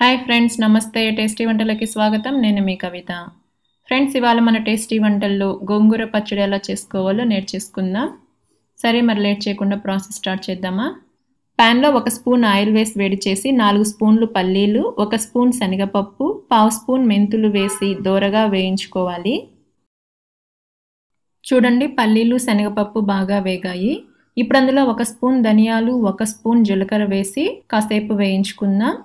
hi friends నమస్తే tasty వంటలకి స్వాగతం నేను మీ కవిత ఫ్రెండ్స్ ఇవాళ మన టేస్టీ వంటల్లో గోంగూర పచ్చడి ఎలా చేసుకోవాలో నేర్చేసుకుందాం సరే మరి లేట్ చేయకుండా ప్రాసెస్ స్టార్ట్ చేద్దామా ప్యాన్లో ఒక స్పూన్ ఆయిల్ వేసి వేడి చేసి నాలుగు స్పూన్లు పల్లీలు ఒక స్పూన్ శనగపప్పు పావు స్పూన్ మెంతులు వేసి దోరగా వేయించుకోవాలి చూడండి పల్లీలు శనగపప్పు బాగా వేగాయి ఇప్పుడు అందులో ఒక స్పూన్ ధనియాలు ఒక స్పూన్ జీలకర్ర వేసి కాసేపు వేయించుకుందాం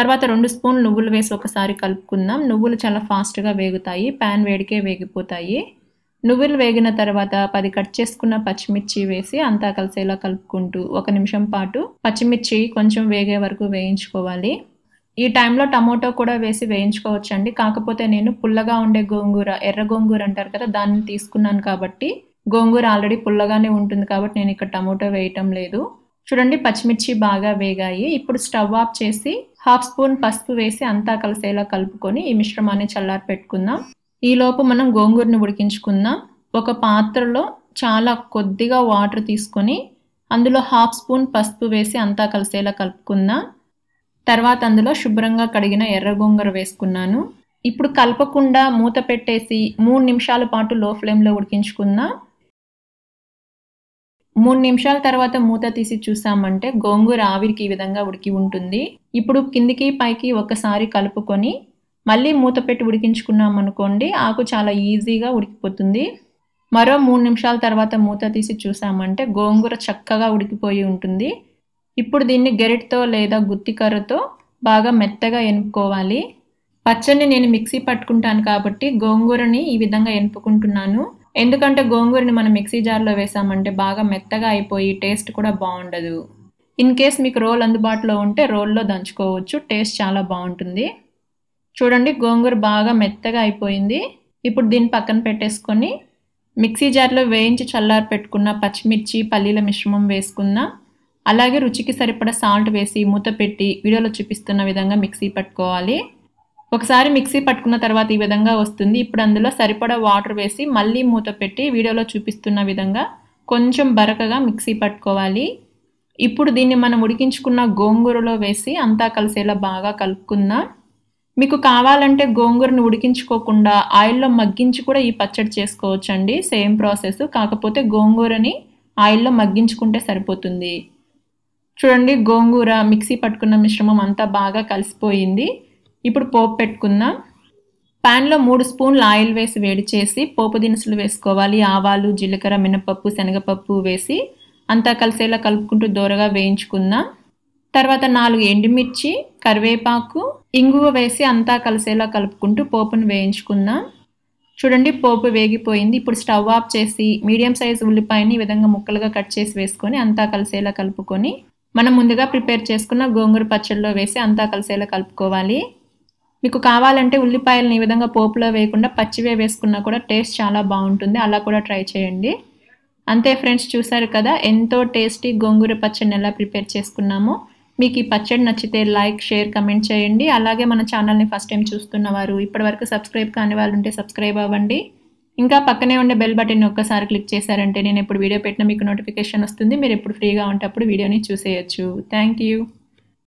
తర్వాత రెండు స్పూన్లు నువ్వులు వేసి ఒకసారి కలుపుకుందాం నువ్వులు చాలా ఫాస్ట్గా వేగుతాయి ప్యాన్ వేడికే వేగిపోతాయి నువ్వులు వేగిన తర్వాత పది కట్ చేసుకున్న పచ్చిమిర్చి వేసి అంతా కలిసేలా కలుపుకుంటూ ఒక నిమిషం పాటు పచ్చిమిర్చి కొంచెం వేగే వరకు వేయించుకోవాలి ఈ టైంలో టమోటో కూడా వేసి వేయించుకోవచ్చండి కాకపోతే నేను పుల్లగా ఉండే గోంగూర ఎర్ర గోంగూర అంటారు కదా దాన్ని తీసుకున్నాను కాబట్టి గోంగూర ఆల్రెడీ పుల్లగానే ఉంటుంది కాబట్టి నేను ఇక్కడ టమోటో వేయటం లేదు చూడండి పచ్చిమిర్చి బాగా వేగాయి ఇప్పుడు స్టవ్ ఆఫ్ చేసి హాఫ్ స్పూన్ పసుపు వేసి అంతా కలిసేలా కలుపుకొని ఈ మిశ్రమాన్ని చల్లారి పెట్టుకుందాం ఈలోపు మనం గోంగూరని ఉడికించుకుందాం ఒక పాత్రలో చాలా కొద్దిగా వాటర్ తీసుకొని అందులో హాఫ్ స్పూన్ పసుపు వేసి అంతా కలిసేలా కలుపుకుందాం తర్వాత అందులో శుభ్రంగా కడిగిన ఎర్ర గోంగూర వేసుకున్నాను ఇప్పుడు కలపకుండా మూత పెట్టేసి మూడు నిమిషాల పాటు లో ఫ్లేమ్లో ఉడికించుకుందాం మూడు నిమిషాల తర్వాత మూత తీసి చూసామంటే గోంగూర ఆవిరికి ఈ విధంగా ఉడికి ఉంటుంది ఇప్పుడు కిందికి పైకి ఒక్కసారి కలుపుకొని మళ్ళీ మూత పెట్టి ఉడికించుకున్నాం అనుకోండి ఆకు చాలా ఈజీగా ఉడికిపోతుంది మరో మూడు నిమిషాల తర్వాత మూత తీసి చూసామంటే గోంగూర చక్కగా ఉడికిపోయి ఉంటుంది ఇప్పుడు దీన్ని గెరెట్తో లేదా గుత్తికర్రతో బాగా మెత్తగా ఎనుపుకోవాలి పచ్చడిని నేను మిక్సీ పట్టుకుంటాను కాబట్టి గోంగూరని ఈ విధంగా ఎనుపుకుంటున్నాను ఎందుకంటే గోంగూరని మనం మిక్సీ జార్లో వేసామంటే బాగా మెత్తగా అయిపోయి టేస్ట్ కూడా బాగుండదు ఇన్ కేస్ మీకు రోల్ అందుబాటులో ఉంటే రోల్లో దంచుకోవచ్చు టేస్ట్ చాలా బాగుంటుంది చూడండి గోంగూర బాగా మెత్తగా అయిపోయింది ఇప్పుడు దీన్ని పక్కన పెట్టేసుకొని మిక్సీ జార్లో వేయించి చల్లారి పెట్టుకున్న పచ్చిమిర్చి పల్లీల మిశ్రమం వేసుకున్న అలాగే రుచికి సరిపడా సాల్ట్ వేసి మూత పెట్టి వీడియోలో చూపిస్తున్న విధంగా మిక్సీ పట్టుకోవాలి ఒకసారి మిక్సీ పట్టుకున్న తర్వాత ఈ విధంగా వస్తుంది ఇప్పుడు అందులో సరిపడా వాటర్ వేసి మళ్ళీ మూత పెట్టి వీడియోలో చూపిస్తున్న విధంగా కొంచెం బరకగా మిక్సీ పట్టుకోవాలి ఇప్పుడు దీన్ని మనం ఉడికించుకున్న గోంగూరలో వేసి అంతా కలిసేలా బాగా కలుపుకుందాం మీకు కావాలంటే గోంగూరను ఉడికించుకోకుండా ఆయిల్లో మగ్గించి కూడా ఈ పచ్చడి చేసుకోవచ్చండి సేమ్ ప్రాసెస్ కాకపోతే గోంగూరని ఆయిల్లో మగ్గించుకుంటే సరిపోతుంది చూడండి గోంగూర మిక్సీ పట్టుకున్న మిశ్రమం అంతా బాగా కలిసిపోయింది ఇప్పుడు పోపు పెట్టుకుందాం ప్యాన్లో మూడు స్పూన్లు ఆయిల్ వేసి వేడి చేసి పోపు దినుసులు వేసుకోవాలి ఆవాలు జీలకర్ర మినపప్పు శనగపప్పు వేసి అంతా కలిసేలా కలుపుకుంటూ దూరగా వేయించుకుందాం తర్వాత నాలుగు ఎండుమిర్చి కరివేపాకు ఇంగువ వేసి అంతా కలిసేలా కలుపుకుంటూ పోపును వేయించుకుందాం చూడండి పోపు వేగిపోయింది ఇప్పుడు స్టవ్ ఆఫ్ చేసి మీడియం సైజ్ ఉల్లిపాయని ఈ విధంగా ముక్కలుగా కట్ చేసి వేసుకొని అంతా కలిసేలా కలుపుకొని మనం ముందుగా ప్రిపేర్ చేసుకున్న గోంగూర పచ్చడిలో వేసి అంతా కలిసేలా కలుపుకోవాలి మీకు కావాలంటే ఉల్లిపాయలను ఈ విధంగా పోపులో వేయకుండా పచ్చివే వేసుకున్నా కూడా టేస్ట్ చాలా బాగుంటుంది అలా కూడా ట్రై చేయండి అంతే ఫ్రెండ్స్ చూసారు కదా ఎంతో టేస్టీ గోంగూర పచ్చడిని ఎలా ప్రిపేర్ చేసుకున్నామో మీకు ఈ పచ్చడి నచ్చితే లైక్ షేర్ కమెంట్ చేయండి అలాగే మన ఛానల్ని ఫస్ట్ టైం చూస్తున్నవారు ఇప్పటివరకు సబ్స్క్రైబ్ కాని వాళ్ళు ఉంటే సబ్స్క్రైబ్ అవ్వండి ఇంకా పక్కనే ఉండే బెల్ బటన్ ఒక్కసారి క్లిక్ చేశారంటే నేను ఎప్పుడు వీడియో పెట్టినా మీకు నోటిఫికేషన్ వస్తుంది మీరు ఎప్పుడు ఫ్రీగా ఉంటే అప్పుడు వీడియోని చూసేయచ్చు థ్యాంక్